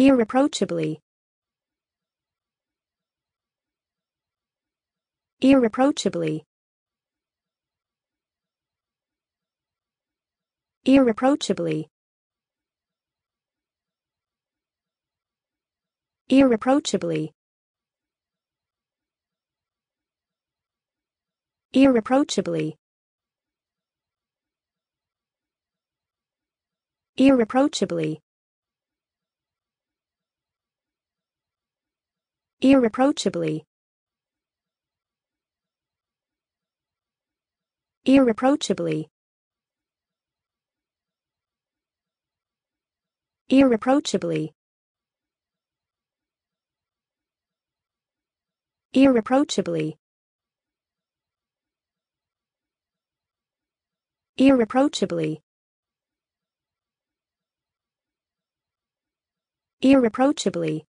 irreproachably irreproachably irreproachably irreproachably irreproachably irreproachably irreproachably irreproachably irreproachably irreproachably irreproachably irreproachably